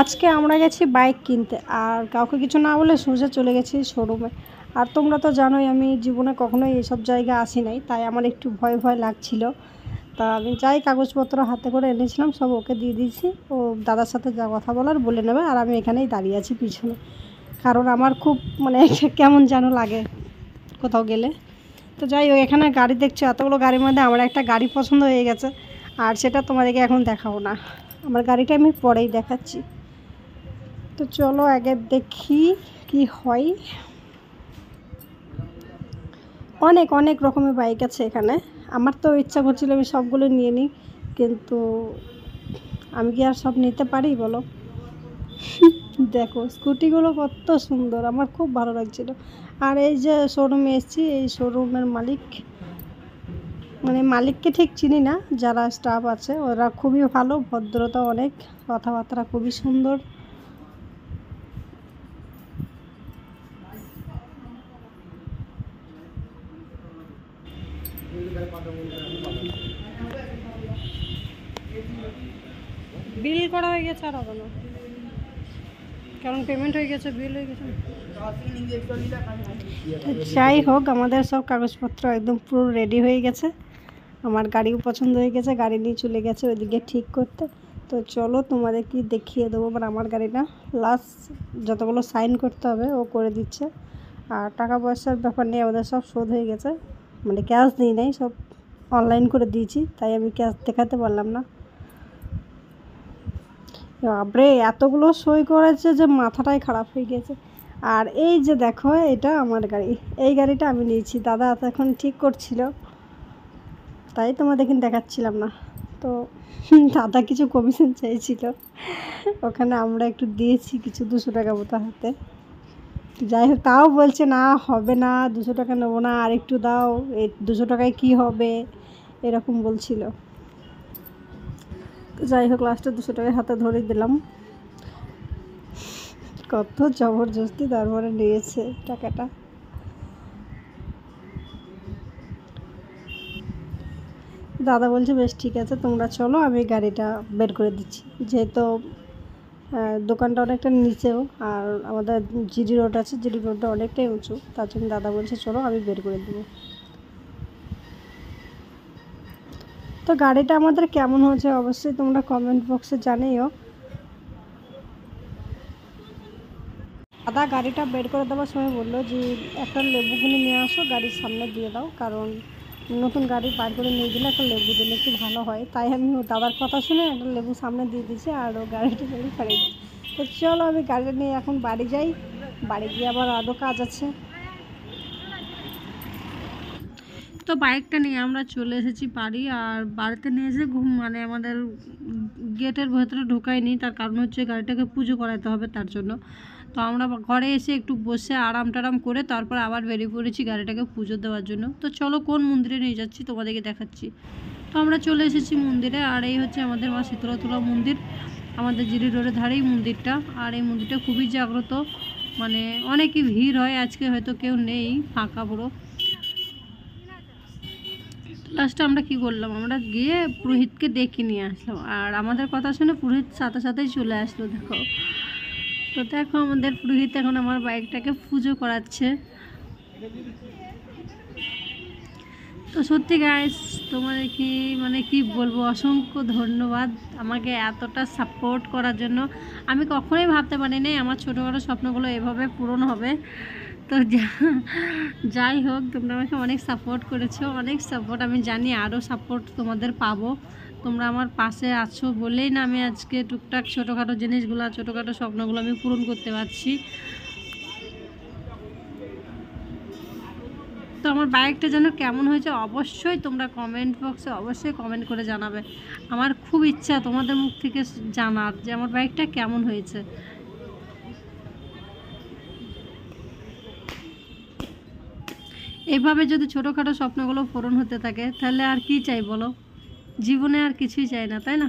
আজকে আমরা গেছি বাইক কিনতে আর কাউকে কিছু না বলে সোজা চলে গেছি শোরুমে আর তোমরা তো জানোই আমি জীবনে কখনোই এসব জায়গা আসি নাই তাই আমার একটু ভয় ভয় লাগছিল তা আমি যাই কাগজপত্র হাতে করে এনেছিলাম সব ওকে দিয়ে দিয়েছি ও দাদার সাথে যা কথা বলার বলে নেবে আর আমি এখানেই দাঁড়িয়ে আছি পিছনে কারণ আমার খুব মানে কেমন যেন লাগে কোথাও গেলে তো যাই ও এখানে গাড়ি দেখছো এতগুলো গাড়ির মধ্যে আমার একটা গাড়ি পছন্দ হয়ে গেছে আর সেটা তোমাদেরকে এখন দেখাবো না আমার গাড়িটা আমি পরেই দেখাচ্ছি তো চলো আগে দেখি কি হয় অনেক অনেক রকমের বাইক আছে এখানে আমার তো ইচ্ছা করছিল আমি সবগুলো নিয়ে নিই কিন্তু আমি কি আর সব নিতে পারি বলো দেখো স্কুটিগুলো কত সুন্দর আমার খুব ভালো লাগছিল আর এই যে শোরুমে এসেছি এই শোরুমের মালিক মানে মালিককে ঠিক চিনি না যারা স্টাফ আছে ওরা খুবই ভালো ভদ্রতা অনেক কথাবার্তা খুবই সুন্দর বিল করা হয়ে গেছে আর হবে না কারণ পেমেন্ট হয়ে গেছে বিল হয়ে গেছে যাই হোক আমাদের সব কাগজপত্র একদম পুরো রেডি হয়ে গেছে আমার গাড়িও পছন্দ হয়ে গেছে গাড়ি নিয়ে চলে গেছে ওইদিকে ঠিক করতে তো চলো তোমাদের কি দেখিয়ে দেবো মানে আমার গাড়িটা লাস্ট যতগুলো সাইন করতে হবে ও করে দিচ্ছে আর টাকা পয়সার ব্যাপার নিয়ে আমাদের সব শোধ হয়ে গেছে মানে ক্যাশ দিই নাই সব অনলাইন করে দিয়েছি তাই আমি ক্যাশ দেখাতে পারলাম না বাপরে এতগুলো সই করেছে যে মাথাটাই খারাপ হয়ে গেছে আর এই যে দেখো এটা আমার গাড়ি এই গাড়িটা আমি নিয়েছি দাদা এখন ঠিক করছিল তাই এখানে দেখাচ্ছিলাম না তো দাদা কিছু কমিশন চাইছিল ওখানে আমরা একটু দিয়েছি কিছু দুশো টাকা মতো হাতে যাই হোক তাও বলছে না হবে না দুশো টাকা নেবো না আর একটু দাও এই দুশো টাকায় কী হবে এরকম বলছিল যাই হোক লাস্টে দুশো টাকায় হাতে ধরে দিলাম কত জবরদস্তি তারপরে নিয়েছে টাকাটা দাদা বলছে বেশ ঠিক আছে তোমরা চলো আমি গাড়িটা বের করে দিচ্ছি যেহেতু দোকানটা অনেকটা নিচেও আর আমাদের জিডি রোড আছে জিডি রোডটা অনেকটাই উঁচু তার জন্য দাদা বলছে চলো আমি বের করে দেবো তো গাড়িটা আমাদের কেমন হয়েছে অবশ্যই তোমরা কমেন্ট বক্সে জানিও দাদা গাড়িটা বের করে দেওয়ার সময় বললো যে একটা লেবুগুনি নিয়ে আসো গাড়ির সামনে দিয়ে দাও কারণ নতুন গাড়ি পার করে নিয়ে গেলে একটা লেবু দিলে একটু ভালো হয় তাই আমি দাদার কথা শুনে একটা লেবু সামনে দিয়ে দিয়েছি আর ও গাড়িটা চলে ফেলে দিই তো চলো আমি গাড়িটা নিয়ে এখন বাড়ি যাই বাড়ি গিয়ে আবার আরও কাজ আছে তো বাইকটা নিয়ে আমরা চলে এসেছি বাড়ি আর বাড়িতে নিয়ে এসে ঘুম মানে আমাদের গেটের ভেতরে ঢোকায়নি তার কারণ হচ্ছে গাড়িটাকে পুজো করাতে হবে তার জন্য তো আমরা ঘরে এসে একটু বসে আরাম টারাম করে তারপর আবার বেরিয়ে পড়েছি গাড়িটাকে পুজো দেওয়ার জন্য তো চলো কোন মন্দিরে নিয়ে যাচ্ছি তোমাদেরকে দেখাচ্ছি তো আমরা চলে এসেছি মন্দিরে আর এই হচ্ছে আমাদের মা শীতলাতলা মন্দির আমাদের জিরি রোডের ধারেই মন্দিরটা আর এই মন্দিরটা খুবই জাগ্রত মানে অনেকই ভিড় হয় আজকে হয়তো কেউ নেই ফাঁকা বড়ো লাস্টে আমরা কি করলাম আমরা গিয়ে পুরোহিতকে দেখে নিয়ে আসলাম আর আমাদের কথা শুনে পুরোহিত সাথে সাথেই চলে আসলো দেখো তো দেখো আমাদের পুরোহিত এখন আমার বাইকটাকে পুজো করাচ্ছে তো সত্যি গাইস তোমার কি মানে কি বলবো অসংখ্য ধন্যবাদ আমাকে এতটা সাপোর্ট করার জন্য আমি কখনোই ভাবতে পারি নাই আমার ছোটোখাটো স্বপ্নগুলো এভাবে পূরণ হবে তো যাই হোক তোমরা আমাকে অনেক সাপোর্ট করেছো অনেক সাপোর্ট আমি জানি আরও সাপোর্ট তোমাদের পাবো তোমরা আমার পাশে আছো বলেই না আমি আজকে টুকটাক ছোটোখাটো জিনিসগুলো ছোটোখাটো স্বপ্নগুলো আমি পূরণ করতে পারছি তো আমার বাইকটা যেন কেমন হয়েছে অবশ্যই তোমরা কমেন্ট বক্সে অবশ্যই কমেন্ট করে জানাবে আমার খুব ইচ্ছা তোমাদের মুখ থেকে জানার যে আমার বাইকটা কেমন হয়েছে এভাবে যদি ছোটোখাটো স্বপ্নগুলো পূরণ হতে থাকে তাহলে আর কি চাই বলো জীবনে আর কিছুই চাই না তাই না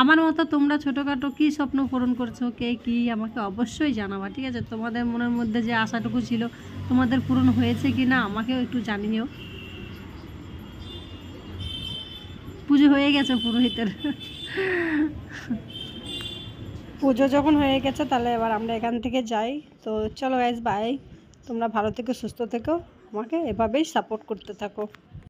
আমার মতো তোমরা ছোটোখাটো কি স্বপ্ন পূরণ করছো কে কি আমাকে অবশ্যই জানাবা ঠিক আছে তোমাদের মনের মধ্যে যে আশাটুকু ছিল তোমাদের পূরণ হয়েছে কি না আমাকেও একটু জানিও পুজো হয়ে গেছে পুরোহিতের পুজো যখন হয়ে গেছে তাহলে এবার আমরা এখান থেকে যাই তো চলো গাইজ বাই তোমরা ভালো থেকো সুস্থ থেকো আমাকে এভাবেই সাপোর্ট করতে থাকো